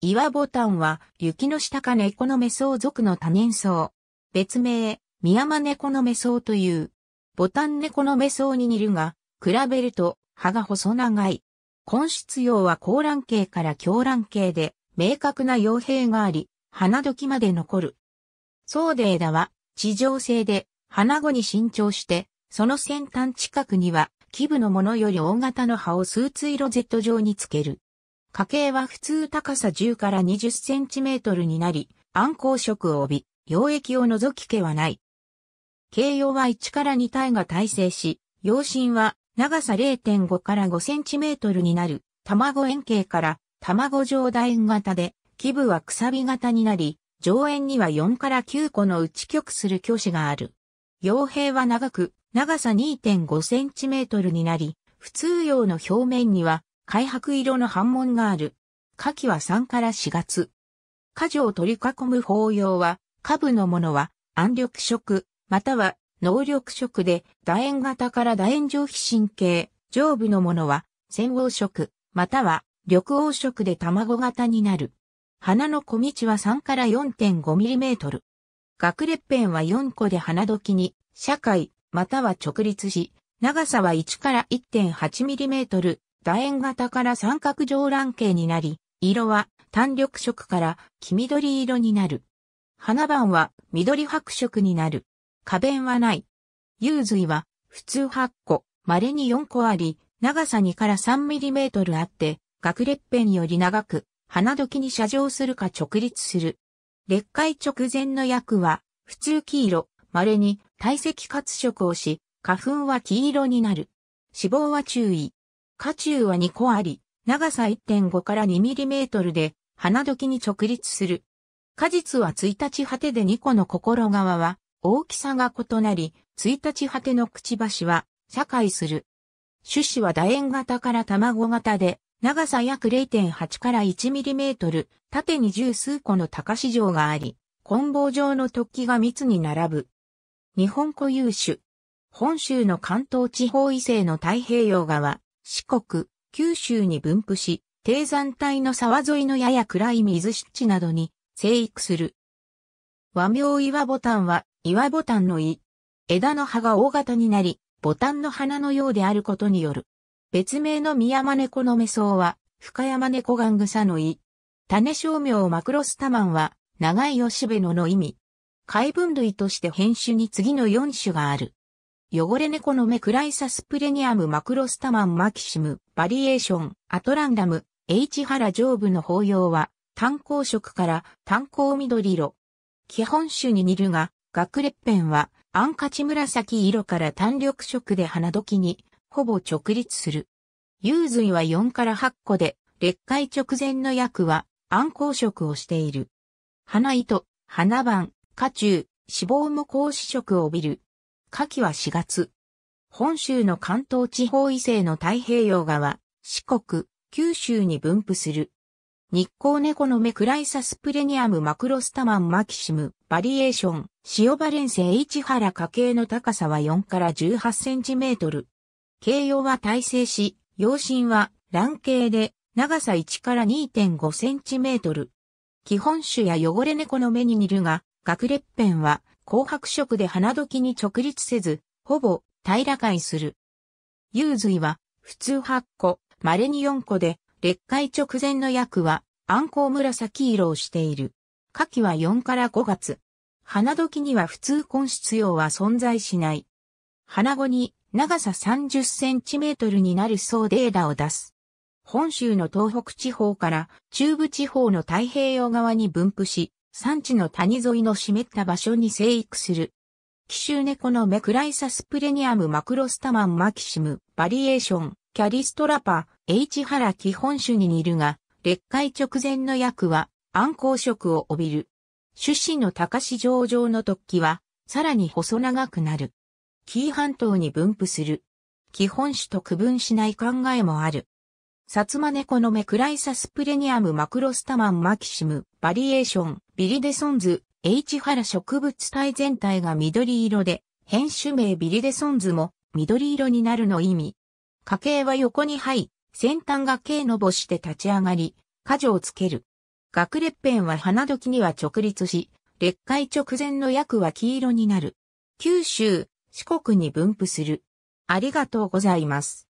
岩ボタンは、雪の下か猫の目ウ族の多年草。別名、ミマネ猫の目ウという。ボタン猫の目ウに似るが、比べると、葉が細長い。根質葉は高卵形から強卵形で、明確な葉柄があり、花時まで残る。うで枝は、地上性で、花後に伸長して、その先端近くには、基部のものより大型の葉をスーツ色 Z 状につける。家系は普通高さ10から20センチメートルになり、暗光色を帯び、溶液を除き毛はない。形容は1から2体が体制し、養心は長さ0.5から5センチメートルになる、卵円形から卵状楕円型で、基部はくさび型になり、上縁には4から9個の内極する巨子がある。傭兵は長く、長さ2.5センチメートルになり、普通用の表面には開白色の斑紋がある。夏季は3から4月。果樹を取り囲む法要は、下部のものは、暗緑色、または、能力色で、楕円型から楕円上皮神経、上部のものは、線黄色、または、緑黄色で卵型になる。花の小道は3から4 5トル。学列片は4個で花時に、社会、または直立し、長さは1から1 8トル、楕円型から三角上卵形になり、色は単緑色から黄緑色になる。花瓣は緑白色になる。花弁はない。幽髄は普通8個、稀に4個あり、長さ2から3ミリメートルあって、学列片より長く、花時に射状するか直立する。裂解直前の薬は、普通黄色、稀に体積活色をし、花粉は黄色になる。脂肪は注意。渦中は2個あり、長さ1.5から2ミリメートルで、花時に直立する。果実は1日果てで2個の心側は、大きさが異なり、1日果てのくちばしは、社会する。種子は楕円型から卵型で、長さ約0.8から1ミリメートル、縦に十数個の高市場があり、棍棒状の突起が密に並ぶ。日本固有種。本州の関東地方異西の太平洋側、四国、九州に分布し、低山帯の沢沿いのやや暗い水湿地などに生育する。和名岩ボタンは岩ボタンの胃。枝の葉が大型になり、ボタンの花のようであることによる。別名のミヤマネコのメソウは、深山猫ガングサの胃。種商名マクロスタマンは、長いおしべのの意味。海分類として変種に次の4種がある。汚れ猫の目クライサスプレニアムマクロスタマンマキシム、バリエーション、アトランダム、エイチハラ上部の法要は、炭鉱色から炭鉱緑色。基本種に似るが、学列片は、アンカチ紫色から単緑色で花時に、ほぼ直立する。幽髄は4から8個で、劣界直前の役は、暗光色をしている。花糸、花板、花中、脂肪も光子色を帯びる。夏季は4月。本州の関東地方以西の太平洋側、四国、九州に分布する。日光猫の目クライサスプレニアムマクロスタマンマキシムバリエーション塩バレンセ市原家系の高さは4から18センチメートル。形容は耐性し、養針は卵形で長さ1から2.5センチメートル。基本種や汚れ猫の目に似るが、学列片は紅白色で花時に直立せず、ほぼ平らかいする。幽髄は普通8個、稀に4個で、劣化直前の薬は、暗光紫色をしている。夏季は4から5月。花時には普通根質用は存在しない。花後に長さ30センチメートルになるそう枝を出す。本州の東北地方から中部地方の太平洋側に分布し、山地の谷沿いの湿った場所に生育する。奇襲猫のメクライサスプレニアムマクロスタマンマキシム、バリエーション、キャリストラパ、H 原基本種に似るが、劣化直前の薬は、暗光色を帯びる。種子の高し上場の突起は、さらに細長くなる。紀伊半島に分布する。基本種と区分しない考えもある。サツマネコのメクライサスプレニアムマクロスタマンマキシム、バリエーション、ビリデソンズ、H 原植物体全体が緑色で、変種名ビリデソンズも緑色になるの意味。家系は横に這い、先端が径のぼして立ち上がり、果をつける。学裂片は花時には直立し、裂解直前の薬は黄色になる。九州、四国に分布する。ありがとうございます。